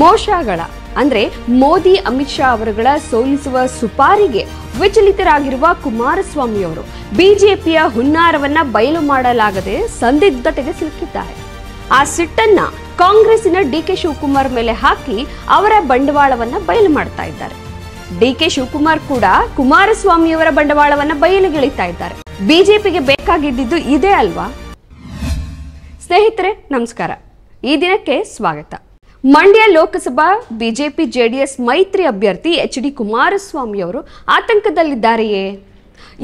ಮೋಶಗಳ ಅಂದ್ರೆ ಮೋದಿ ಅಮಿತ್ ಶಾ ಅವರುಗಳ ಸೋಲಿಸುವ ಸುಪಾರಿಗೆ ವಿಚಲಿತರಾಗಿರುವ ಕುಮಾರಸ್ವಾಮಿಯವರು ಬಿಜೆಪಿಯ ಹುನ್ನಾರವನ್ನ ಬಯಲು ಮಾಡಲಾಗದೆ ಸಂದಿಗ್ಧತೆಗೆ ಸಿಲುಕಿದ್ದಾರೆ ಆ ಸಿಟ್ಟನ್ನ ಕಾಂಗ್ರೆಸ್ಸಿನ ಡಿ ಕೆ ಶಿವಕುಮಾರ್ ಮೇಲೆ ಹಾಕಿ ಅವರ ಬಂಡವಾಳವನ್ನ ಬಯಲು ಮಾಡ್ತಾ ಇದ್ದಾರೆ ಡಿ ಕೆ ಶಿವಕುಮಾರ್ ಕೂಡ ಕುಮಾರಸ್ವಾಮಿಯವರ ಬಂಡವಾಳವನ್ನ ಬಯಲುಗಿಳಿತಾ ಇದ್ದಾರೆ ಬಿಜೆಪಿಗೆ ಬೇಕಾಗಿದ್ದು ಇದೇ ಅಲ್ವಾ ಸ್ನೇಹಿತರೆ ನಮಸ್ಕಾರ ಈ ದಿನಕ್ಕೆ ಸ್ವಾಗತ ಮಂಡ್ಯ ಲೋಕಸಭಾ ಬಿಜೆಪಿ ಜೆಡಿಎಸ್ ಮೈತ್ರಿ ಅಭ್ಯರ್ಥಿ ಎಚ್ ಡಿ ಕುಮಾರಸ್ವಾಮಿ ಅವರು ಆತಂಕದಲ್ಲಿದ್ದಾರೆಯೇ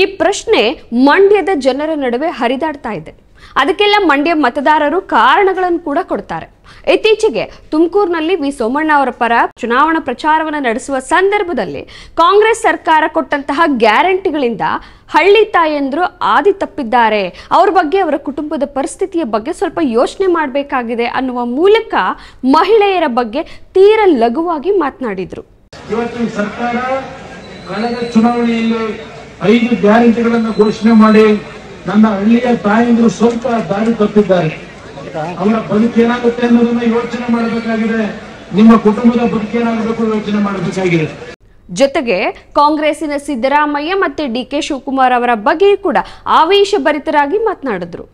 ಈ ಪ್ರಶ್ನೆ ಮಂಡ್ಯದ ಜನರ ನಡುವೆ ಹರಿದಾಡ್ತಾ ಇದೆ ಅದಕ್ಕೆಲ್ಲ ಮಂಡ್ಯ ಮತದಾರರು ಕಾರಣಗಳನ್ನು ಕೂಡ ಕೊಡ್ತಾರೆ ಇತ್ತೀಚೆಗೆ ತುಮಕೂರಿನಲ್ಲಿ ವಿ ಸೋಮಣ್ಣ ಅವರ ಪರ ಚುನಾವಣಾ ಪ್ರಚಾರವನ್ನು ನಡೆಸುವ ಸಂದರ್ಭದಲ್ಲಿ ಕಾಂಗ್ರೆಸ್ ಸರ್ಕಾರ ಕೊಟ್ಟಂತಹ ಗ್ಯಾರಂಟಿಗಳಿಂದ ಹಳ್ಳಿ ತಾಯಿಯಂದ್ರು ಆದಿ ತಪ್ಪಿದ್ದಾರೆ ಅವ್ರ ಬಗ್ಗೆ ಅವರ ಕುಟುಂಬದ ಪರಿಸ್ಥಿತಿಯ ಬಗ್ಗೆ ಸ್ವಲ್ಪ ಯೋಚನೆ ಮಾಡಬೇಕಾಗಿದೆ ಅನ್ನುವ ಮೂಲಕ ಮಹಿಳೆಯರ ಬಗ್ಗೆ ತೀರ ಲಘುವಾಗಿ ಮಾತನಾಡಿದ್ರು ಇವತ್ತು ಸರ್ಕಾರ ಕಳೆದ ಚುನಾವಣೆಯಲ್ಲಿ ಐದು ಗ್ಯಾರಂಟಿಗಳನ್ನು ಘೋಷಣೆ ಮಾಡಿ ನನ್ನ ಹಳ್ಳಿಯ ತಾಯಂದ್ರು ಸ್ವಲ್ಪ ದಾರಿ ತಪ್ಪಿದ್ದಾರೆ ಅವರ ಬದುಕೇನಾಗುತ್ತೆ ಅನ್ನೋದನ್ನ ಯೋಚನೆ ಮಾಡಬೇಕಾಗಿದೆ ನಿಮ್ಮ ಕುಟುಂಬದ ಬದುಕೇನಾಗಬೇಕು ಯೋಚನೆ ಮಾಡಬೇಕಾಗಿದೆ ಜೊತೆಗೆ ಕಾಂಗ್ರೆಸ್ಸಿನ ಸಿದ್ದರಾಮಯ್ಯ ಮತ್ತೆ ಡಿ ಕೆ ಶಿವಕುಮಾರ್ ಅವರ ಬಗ್ಗೆ ಕೂಡ ಆವೇಶಭರಿತರಾಗಿ ಮಾತನಾಡಿದ್ರು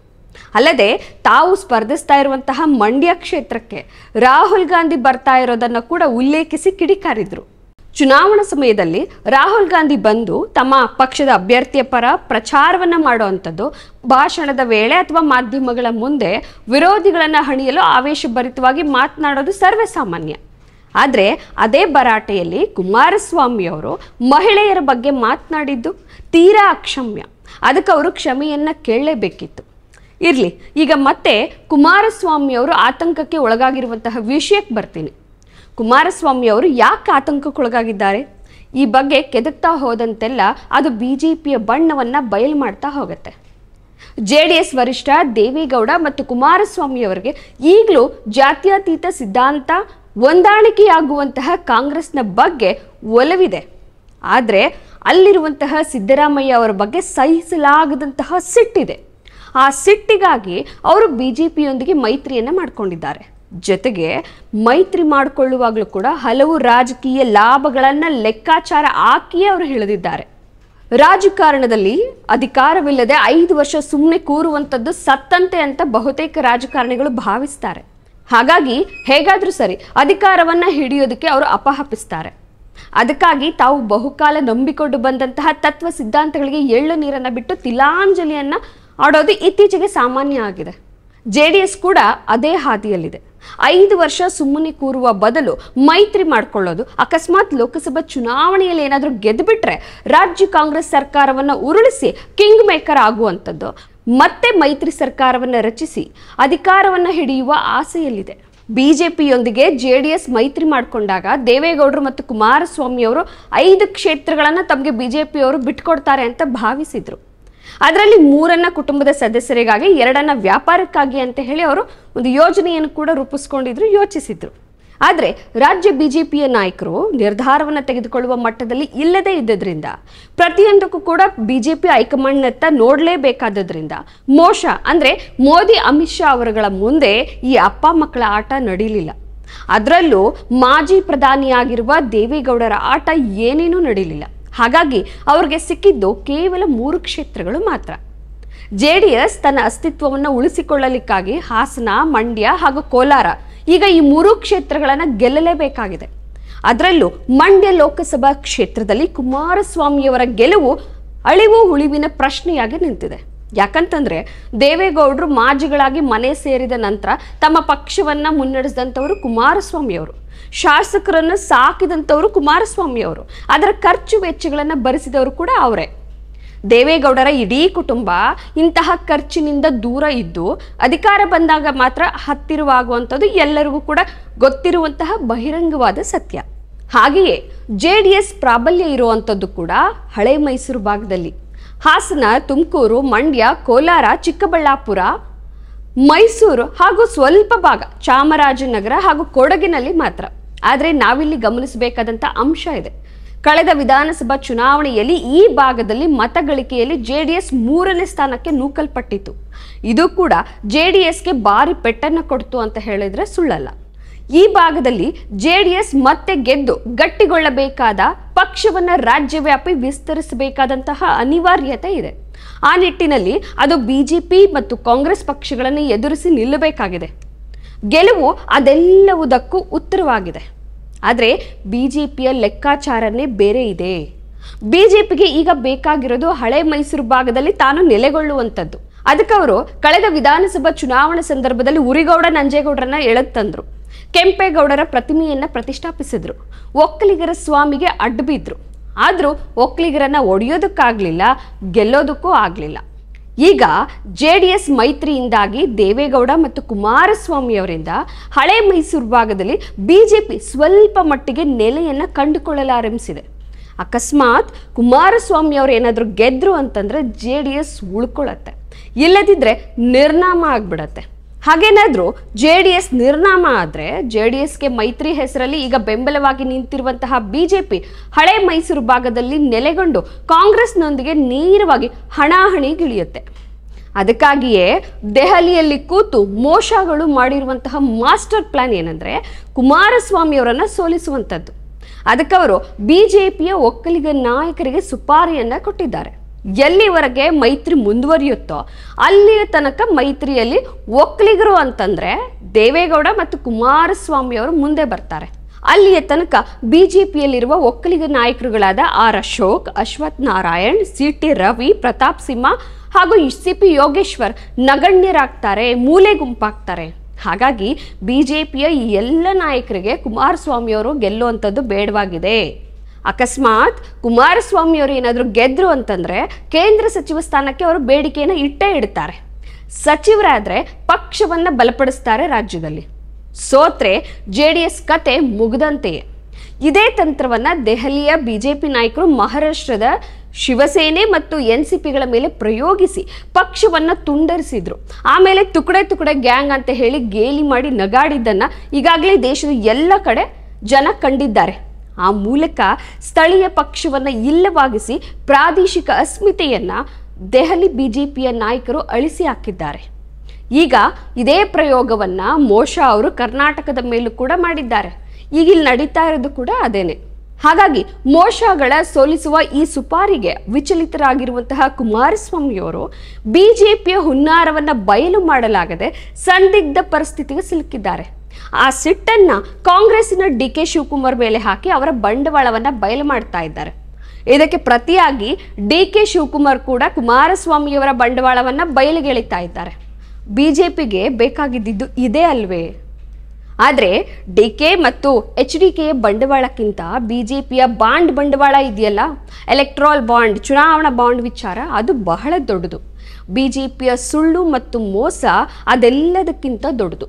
ಅಲ್ಲದೆ ತಾವು ಸ್ಪರ್ಧಿಸ್ತಾ ಇರುವಂತಹ ಮಂಡ್ಯ ಕ್ಷೇತ್ರಕ್ಕೆ ರಾಹುಲ್ ಗಾಂಧಿ ಬರ್ತಾ ಇರೋದನ್ನ ಕೂಡ ಉಲ್ಲೇಖಿಸಿ ಕಿಡಿಕಾರಿದ್ರು ಚುನಾವಣಾ ಸಮಯದಲ್ಲಿ ರಾಹುಲ್ ಗಾಂಧಿ ಬಂದು ತಮ್ಮ ಪಕ್ಷದ ಅಭ್ಯರ್ಥಿಯ ಪರ ಪ್ರಚಾರವನ್ನ ಮಾಡುವಂಥದ್ದು ಭಾಷಣದ ವೇಳೆ ಅಥವಾ ಮಾಧ್ಯಮಗಳ ಮುಂದೆ ವಿರೋಧಿಗಳನ್ನು ಹಣಿಯಲು ಆವೇಶಭರಿತವಾಗಿ ಮಾತನಾಡೋದು ಸರ್ವೇಸಾಮಾನ್ಯ ಆದರೆ ಅದೇ ಭರಾಟೆಯಲ್ಲಿ ಕುಮಾರಸ್ವಾಮಿಯವರು ಮಹಿಳೆಯರ ಬಗ್ಗೆ ಮಾತನಾಡಿದ್ದು ತೀರಾ ಅಕ್ಷಮ್ಯ ಅದಕ್ಕೆ ಅವರು ಕ್ಷಮೆಯನ್ನು ಕೇಳಲೇಬೇಕಿತ್ತು ಇರಲಿ ಈಗ ಮತ್ತೆ ಕುಮಾರಸ್ವಾಮಿಯವರು ಆತಂಕಕ್ಕೆ ಒಳಗಾಗಿರುವಂತಹ ವಿಷಯಕ್ಕೆ ಬರ್ತೀನಿ ಕುಮಾರಸ್ವಾಮಿ ಅವರು ಯಾಕೆ ಆತಂಕಕ್ಕೊಳಗಾಗಿದ್ದಾರೆ ಈ ಬಗ್ಗೆ ಕೆದಕ್ತಾ ಹೋದಂತೆಲ್ಲ ಅದು ಬಿ ಜೆ ಪಿಯ ಬಣ್ಣವನ್ನು ಬಯಲು ಮಾಡ್ತಾ ಹೋಗುತ್ತೆ ಜೆ ಡಿ ಎಸ್ ವರಿಷ್ಠ ದೇವೇಗೌಡ ಮತ್ತು ಕುಮಾರಸ್ವಾಮಿ ಅವರಿಗೆ ಈಗಲೂ ಜಾತ್ಯತೀತ ಸಿದ್ಧಾಂತ ಹೊಂದಾಣಿಕೆಯಾಗುವಂತಹ ಕಾಂಗ್ರೆಸ್ನ ಬಗ್ಗೆ ಒಲವಿದೆ ಆದರೆ ಅಲ್ಲಿರುವಂತಹ ಸಿದ್ದರಾಮಯ್ಯ ಅವರ ಬಗ್ಗೆ ಸಹಿಸಲಾಗದಂತಹ ಸಿಟ್ಟಿದೆ ಆ ಸಿಟ್ಟಿಗಾಗಿ ಅವರು ಬಿ ಜೆ ಪಿಯೊಂದಿಗೆ ಮೈತ್ರಿಯನ್ನು ಮಾಡಿಕೊಂಡಿದ್ದಾರೆ ಜೊತೆಗೆ ಮೈತ್ರಿ ಮಾಡಿಕೊಳ್ಳುವಾಗಲೂ ಕೂಡ ಹಲವು ರಾಜಕೀಯ ಲಾಭಗಳನ್ನ ಲೆಕ್ಕಾಚಾರ ಹಾಕಿಯೇ ಅವರು ಹೇಳಿದಿದ್ದಾರೆ ರಾಜಕಾರಣದಲ್ಲಿ ಅಧಿಕಾರವಿಲ್ಲದೆ ಐದು ವರ್ಷ ಸುಮ್ಮನೆ ಕೂರುವಂಥದ್ದು ಸತ್ತಂತೆ ಅಂತ ಬಹುತೇಕ ರಾಜಕಾರಣಿಗಳು ಭಾವಿಸ್ತಾರೆ ಹಾಗಾಗಿ ಹೇಗಾದ್ರೂ ಸರಿ ಅಧಿಕಾರವನ್ನ ಹಿಡಿಯೋದಕ್ಕೆ ಅವರು ಅಪಹಪಿಸ್ತಾರೆ ಅದಕ್ಕಾಗಿ ತಾವು ಬಹುಕಾಲ ನಂಬಿಕೊಂಡು ಬಂದಂತಹ ತತ್ವ ಸಿದ್ಧಾಂತಗಳಿಗೆ ಎಳ್ಳು ನೀರನ್ನು ಬಿಟ್ಟು ತಿಲಾಂಜಲಿಯನ್ನ ಆಡೋದು ಇತ್ತೀಚೆಗೆ ಸಾಮಾನ್ಯ ಆಗಿದೆ ಜೆಡಿಎಸ್ ಕೂಡ ಅದೇ ಹಾದಿಯಲ್ಲಿದೆ ಐದು ವರ್ಷ ಸುಮ್ಮನೆ ಕೂರುವ ಬದಲು ಮೈತ್ರಿ ಮಾಡಿಕೊಳ್ಳೋದು ಅಕಸ್ಮಾತ್ ಲೋಕಸಭಾ ಚುನಾವಣೆಯಲ್ಲಿ ಏನಾದರೂ ಗೆದ್ದುಬಿಟ್ರೆ ರಾಜ್ಯ ಕಾಂಗ್ರೆಸ್ ಸರ್ಕಾರವನ್ನು ಉರುಳಿಸಿ ಕಿಂಗ್ ಮೇಕರ್ ಆಗುವಂಥದ್ದು ಮತ್ತೆ ಮೈತ್ರಿ ಸರ್ಕಾರವನ್ನು ರಚಿಸಿ ಅಧಿಕಾರವನ್ನು ಹಿಡಿಯುವ ಆಸೆಯಲ್ಲಿದೆ ಬಿಜೆಪಿಯೊಂದಿಗೆ ಜೆ ಡಿ ಎಸ್ ಮೈತ್ರಿ ಮಾಡಿಕೊಂಡಾಗ ದೇವೇಗೌಡರು ಮತ್ತು ಕುಮಾರಸ್ವಾಮಿ ಅವರು ಐದು ಕ್ಷೇತ್ರಗಳನ್ನು ತಮಗೆ ಬಿಜೆಪಿಯವರು ಬಿಟ್ಕೊಡ್ತಾರೆ ಅಂತ ಭಾವಿಸಿದರು ಅದರಲ್ಲಿ ಮೂರನ್ನ ಕುಟುಂಬದ ಸದಸ್ಯರಿಗಾಗಿ ಎರಡನ್ನ ವ್ಯಾಪಾರಕ್ಕಾಗಿ ಅಂತ ಹೇಳಿ ಅವರು ಒಂದು ಯೋಜನೆಯನ್ನು ಕೂಡ ರೂಪಿಸ್ಕೊಂಡಿದ್ರು ಯೋಚಿಸಿದ್ರು ಆದರೆ ರಾಜ್ಯ ಬಿಜೆಪಿಯ ನಾಯಕರು ನಿರ್ಧಾರವನ್ನು ತೆಗೆದುಕೊಳ್ಳುವ ಮಟ್ಟದಲ್ಲಿ ಇಲ್ಲದೇ ಇದ್ದದ್ರಿಂದ ಪ್ರತಿಯೊಂದಕ್ಕೂ ಕೂಡ ಬಿಜೆಪಿ ಹೈಕಮಾಂಡ್ನತ್ತ ನೋಡಲೇಬೇಕಾದದ್ರಿಂದ ಮೋಶ ಅಂದರೆ ಮೋದಿ ಅಮಿತ್ ಶಾ ಅವರುಗಳ ಮುಂದೆ ಈ ಅಪ್ಪ ಮಕ್ಕಳ ಆಟ ನಡೀಲಿಲ್ಲ ಅದರಲ್ಲೂ ಮಾಜಿ ಪ್ರಧಾನಿಯಾಗಿರುವ ದೇವೇಗೌಡರ ಆಟ ಏನೇನೂ ನಡೀಲಿಲ್ಲ ಹಾಗಾಗಿ ಅವ್ರಿಗೆ ಸಿಕ್ಕಿದ್ದು ಕೇವಲ ಮೂರು ಕ್ಷೇತ್ರಗಳು ಮಾತ್ರ ಜೆ ಡಿ ಎಸ್ ತನ್ನ ಅಸ್ತಿತ್ವವನ್ನು ಉಳಿಸಿಕೊಳ್ಳಲಿಕ್ಕಾಗಿ ಹಾಸನ ಮಂಡ್ಯ ಹಾಗೂ ಕೋಲಾರ ಈಗ ಈ ಮೂರು ಕ್ಷೇತ್ರಗಳನ್ನು ಗೆಲ್ಲಲೇಬೇಕಾಗಿದೆ ಅದರಲ್ಲೂ ಮಂಡ್ಯ ಲೋಕಸಭಾ ಕ್ಷೇತ್ರದಲ್ಲಿ ಕುಮಾರಸ್ವಾಮಿಯವರ ಗೆಲುವು ಅಳಿವು ಉಳಿವಿನ ಪ್ರಶ್ನೆಯಾಗಿ ನಿಂತಿದೆ ಯಾಕಂತಂದ್ರೆ ದೇವೇಗೌಡರು ಮಾಜಿಗಳಾಗಿ ಮನೆ ಸೇರಿದ ನಂತರ ತಮ್ಮ ಪಕ್ಷವನ್ನ ಮುನ್ನಡೆಸಿದಂಥವರು ಕುಮಾರಸ್ವಾಮಿಯವರು ಶಾಸಕರನ್ನು ಸಾಕಿದಂಥವರು ಕುಮಾರಸ್ವಾಮಿಯವರು ಅದರ ಖರ್ಚು ವೆಚ್ಚಗಳನ್ನು ಭರಿಸಿದವರು ಕೂಡ ಅವರೇ ದೇವೇಗೌಡರ ಇಡೀ ಕುಟುಂಬ ಇಂತಹ ಖರ್ಚಿನಿಂದ ದೂರ ಇದ್ದು ಅಧಿಕಾರ ಬಂದಾಗ ಮಾತ್ರ ಹತ್ತಿರವಾಗುವಂಥದ್ದು ಎಲ್ಲರಿಗೂ ಕೂಡ ಗೊತ್ತಿರುವಂತಹ ಬಹಿರಂಗವಾದ ಸತ್ಯ ಹಾಗೆಯೇ ಜೆ ಡಿ ಎಸ್ ಪ್ರಾಬಲ್ಯ ಇರುವಂಥದ್ದು ಕೂಡ ಹಳೆ ಮೈಸೂರು ಭಾಗದಲ್ಲಿ ಹಾಸನ ತುಮಕೂರು ಮಂಡ್ಯ ಕೋಲಾರ ಚಿಕ್ಕಬಳ್ಳಾಪುರ ಮೈಸೂರು ಹಾಗೂ ಸ್ವಲ್ಪ ಭಾಗ ಚಾಮರಾಜನಗರ ಹಾಗೂ ಕೊಡಗಿನಲ್ಲಿ ಮಾತ್ರ ಆದರೆ ನಾವಿಲ್ಲಿ ಗಮನಿಸಬೇಕಾದಂಥ ಅಂಶ ಇದೆ ಕಳೆದ ವಿಧಾನಸಭಾ ಚುನಾವಣೆಯಲ್ಲಿ ಈ ಭಾಗದಲ್ಲಿ ಮತಗಳಿಕೆಯಲ್ಲಿ ಜೆ ಡಿ ಎಸ್ ಮೂರನೇ ಸ್ಥಾನಕ್ಕೆ ನೂಕಲ್ಪಟ್ಟಿತ್ತು ಇದು ಕೂಡ ಜೆ ಡಿ ಎಸ್ಗೆ ಭಾರಿ ಪೆಟ್ಟನ್ನು ಕೊಡ್ತು ಅಂತ ಹೇಳಿದರೆ ಸುಳ್ಳಲ್ಲ ಈ ಭಾಗದಲ್ಲಿ ಜೆಡಿಎಸ್ ಮತ್ತೆ ಗೆದ್ದು ಗಟ್ಟಿಗೊಳ್ಳಬೇಕಾದ ಪಕ್ಷವನ್ನು ರಾಜ್ಯವ್ಯಾಪಿ ವಿಸ್ತರಿಸಬೇಕಾದಂತಹ ಅನಿವಾರ್ಯತೆ ಇದೆ ಆ ನಿಟ್ಟಿನಲ್ಲಿ ಅದು ಬಿಜೆಪಿ ಮತ್ತು ಕಾಂಗ್ರೆಸ್ ಪಕ್ಷಗಳನ್ನು ಎದುರಿಸಿ ನಿಲ್ಲಬೇಕಾಗಿದೆ ಗೆಲುವು ಅದೆಲ್ಲವುದಕ್ಕೂ ಉತ್ತರವಾಗಿದೆ ಆದರೆ ಬಿಜೆಪಿಯ ಲೆಕ್ಕಾಚಾರನೇ ಬೇರೆ ಇದೆ ಬಿಜೆಪಿಗೆ ಈಗ ಬೇಕಾಗಿರೋದು ಹಳೆ ಮೈಸೂರು ಭಾಗದಲ್ಲಿ ತಾನು ನೆಲೆಗೊಳ್ಳುವಂಥದ್ದು ಅದಕ್ಕೆ ಅವರು ಕಳೆದ ವಿಧಾನಸಭಾ ಚುನಾವಣೆ ಸಂದರ್ಭದಲ್ಲಿ ಉರಿಗೌಡ ನಂಜೇಗೌಡರನ್ನ ಎಳೆದು ತಂದರು ಕೆಂಪೇಗೌಡರ ಪ್ರತಿಮೆಯನ್ನು ಪ್ರತಿಷ್ಠಾಪಿಸಿದ್ರು ಒಕ್ಕಲಿಗರ ಸ್ವಾಮಿಗೆ ಅಡ್ಡಬಿದ್ರು ಬಿದ್ರು ಆದರೂ ಒಕ್ಕಲಿಗರನ್ನ ಒಡೆಯೋದಕ್ಕಾಗ್ಲಿಲ್ಲ ಗೆಲ್ಲೋದಕ್ಕೂ ಆಗ್ಲಿಲ್ಲ ಈಗ ಜೆ ಡಿ ಎಸ್ ಮೈತ್ರಿಯಿಂದಾಗಿ ದೇವೇಗೌಡ ಮತ್ತು ಕುಮಾರಸ್ವಾಮಿಯವರಿಂದ ಹಳೆ ಮೈಸೂರು ಭಾಗದಲ್ಲಿ ಬಿ ಜೆ ಪಿ ಸ್ವಲ್ಪ ಮಟ್ಟಿಗೆ ನೆಲೆಯನ್ನು ಕಂಡುಕೊಳ್ಳಲಾರಂಭಿಸಿದೆ ಅಕಸ್ಮಾತ್ ಕುಮಾರಸ್ವಾಮಿ ಏನಾದರೂ ಗೆದ್ದರು ಅಂತಂದರೆ ಜೆ ಡಿ ಎಸ್ ಉಳ್ಕೊಳ್ಳತ್ತೆ ಇಲ್ಲದಿದ್ದರೆ ನಿರ್ನಾಮ ಆಗ್ಬಿಡತ್ತೆ ಹಾಗೇನಾದ್ರೂ ಜೆ ಡಿ ಎಸ್ ನಿರ್ನಾಮ ಆದ್ರೆ ಜೆ ಡಿ ಎಸ್ಗೆ ಮೈತ್ರಿ ಹೆಸರಲ್ಲಿ ಈಗ ಬೆಂಬಲವಾಗಿ ನಿಂತಿರುವಂತಹ ಬಿಜೆಪಿ ಹಳೆ ಮೈಸೂರು ಭಾಗದಲ್ಲಿ ನೆಲೆಗೊಂಡು ಕಾಂಗ್ರೆಸ್ನೊಂದಿಗೆ ನೇರವಾಗಿ ಹಣಾಹಣಿ ಗಿಳಿಯುತ್ತೆ ಅದಕ್ಕಾಗಿಯೇ ದೆಹಲಿಯಲ್ಲಿ ಕೂತು ಮೋಶಗಳು ಮಾಡಿರುವಂತಹ ಮಾಸ್ಟರ್ ಪ್ಲಾನ್ ಏನಂದ್ರೆ ಕುಮಾರಸ್ವಾಮಿಯವರನ್ನ ಸೋಲಿಸುವಂಥದ್ದು ಅದಕ್ಕವರು ಬಿಜೆಪಿಯ ಒಕ್ಕಲಿಗ ನಾಯಕರಿಗೆ ಸುಪಾರಿಯನ್ನ ಕೊಟ್ಟಿದ್ದಾರೆ ಎಲ್ಲಿವರೆಗೆ ಮೈತ್ರಿ ಮುಂದುವರಿಯುತ್ತೋ ಅಲ್ಲಿಯ ತನಕ ಮೈತ್ರಿಯಲ್ಲಿ ಒಕ್ಕಲಿಗರು ಅಂತಂದ್ರೆ ದೇವೇಗೌಡ ಮತ್ತು ಕುಮಾರಸ್ವಾಮಿಯವರು ಮುಂದೆ ಬರ್ತಾರೆ ಅಲ್ಲಿಯ ತನಕ ಬಿ ಜೆ ಪಿಯಲ್ಲಿರುವ ಒಕ್ಕಲಿಗ ನಾಯಕರುಗಳಾದ R Ashok Ashwath Narayan C T Ravi Pratap Simha ಹಾಗೂ ಸಿ ಪಿ ಯೋಗೇಶ್ವರ್ ನಗಣ್ಯರಾಗ್ತಾರೆ ಮೂಲೆ ಗುಂಪಾಗ್ತಾರೆ ಹಾಗಾಗಿ ಬಿ ಜೆ ಪಿಯ ಈ ಎಲ್ಲ ನಾಯಕರಿಗೆ ಕುಮಾರಸ್ವಾಮಿಯವರು ಗೆಲ್ಲುವಂಥದ್ದು ಬೇಡವಾಗಿದೆ ಅಕಸ್ಮಾತ್ ಕುಮಾರಸ್ವಾಮಿಯವರು ಏನಾದರೂ ಗೆದ್ರು ಅಂತಂದರೆ ಕೇಂದ್ರ ಸಚಿವ ಸ್ಥಾನಕ್ಕೆ ಅವರು ಬೇಡಿಕೆಯನ್ನು ಇಟ್ಟೇ ಇಡ್ತಾರೆ ಸಚಿವರಾದರೆ ಪಕ್ಷವನ್ನು ಬಲಪಡಿಸ್ತಾರೆ ರಾಜ್ಯದಲ್ಲಿ ಸೋತ್ರೆ ಜೆ ಡಿ ಎಸ್ ಕತೆ ಮುಗಿದಂತೆಯೇ ಇದೇ ತಂತ್ರವನ್ನು ದೆಹಲಿಯ ಬಿ ಜೆ ಪಿ ನಾಯಕರು ಮಹಾರಾಷ್ಟ್ರದ ಶಿವಸೇನೆ ಮತ್ತು ಎನ್ ಸಿ ಪಿಗಳ ಮೇಲೆ ಪ್ರಯೋಗಿಸಿ ಪಕ್ಷವನ್ನು ತುಂಡರಿಸಿದ್ರು ಆಮೇಲೆ ತುಕಡೆ ತುಕಡೆ ಗ್ಯಾಂಗ್ ಅಂತ ಹೇಳಿ ಗೇಲಿ ಮಾಡಿ ನಗಾಡಿದ್ದನ್ನು ಈಗಾಗಲೇ ದೇಶದ ಎಲ್ಲ ಕಡೆ ಜನ ಕಂಡಿದ್ದಾರೆ ಆ ಮೂಲಕ ಸ್ಥಳೀಯ ಪಕ್ಷವನ್ನು ಇಲ್ಲವಾಗಿಸಿ ಪ್ರಾದೇಶಿಕ ಅಸ್ಮಿತೆಯನ್ನು ದೆಹಲಿ ಬಿಜೆಪಿಯ ನಾಯಕರು ಅಳಿಸಿ ಹಾಕಿದ್ದಾರೆ ಈಗ ಇದೇ ಪ್ರಯೋಗವನ್ನು ಮೋಶಾ ಅವರು ಕರ್ನಾಟಕದ ಮೇಲೂ ಕೂಡ ಮಾಡಿದ್ದಾರೆ ಈಗ ಇಲ್ಲಿ ನಡೀತಾ ಇರೋದು ಕೂಡ ಅದೇನೆ ಹಾಗಾಗಿ ಮೋಶಾಗಳ ಸೋಲಿಸುವ ಈ ಸುಪಾರಿಗೆ ವಿಚಲಿತರಾಗಿರುವಂತಹ ಕುಮಾರಸ್ವಾಮಿಯವರು ಬಿಜೆಪಿಯ ಹುನ್ನಾರವನ್ನು ಬಯಲು ಮಾಡಲಾಗದೆ ಸಂದಿಗ್ಧ ಪರಿಸ್ಥಿತಿಗೆ ಸಿಲುಕಿದ್ದಾರೆ ಆ ಸಿಟ್ಟನ್ನು ಕಾಂಗ್ರೆಸ್ಸಿನ ಡಿ ಕೆ ಶಿವಕುಮಾರ್ ಮೇಲೆ ಹಾಕಿ ಅವರ ಬಂಡವಾಳವನ್ನು ಬಯಲು ಮಾಡ್ತಾ ಇದ್ದಾರೆ ಇದಕ್ಕೆ ಪ್ರತಿಯಾಗಿ ಡಿ ಕೆ ಶಿವಕುಮಾರ್ ಕೂಡ ಕುಮಾರಸ್ವಾಮಿಯವರ ಬಂಡವಾಳವನ್ನು ಬಯಲುಗೆಳಿತಾ ಇದ್ದಾರೆ ಬಿ ಜೆ ಪಿಗೆ ಬೇಕಾಗಿದ್ದಿದ್ದು ಇದೇ ಅಲ್ವೇ ಆದರೆ ಡಿ ಕೆ ಮತ್ತು ಎಚ್ ಡಿ ಕೆ ಬಂಡವಾಳಕ್ಕಿಂತ ಬಿ ಜೆ ಪಿಯ ಬಾಂಡ್ ಬಂಡವಾಳ ಇದೆಯಲ್ಲ ಎಲೆಕ್ಟ್ರಾಲ್ ಬಾಂಡ್ ಚುನಾವಣಾ ಬಾಂಡ್ ವಿಚಾರ ಅದು ಬಹಳ ದೊಡ್ಡದು ಬಿ ಜೆ ಪಿಯ ಸುಳ್ಳು ಮತ್ತು ಮೋಸ ಅದೆಲ್ಲದಕ್ಕಿಂತ ದೊಡ್ಡದು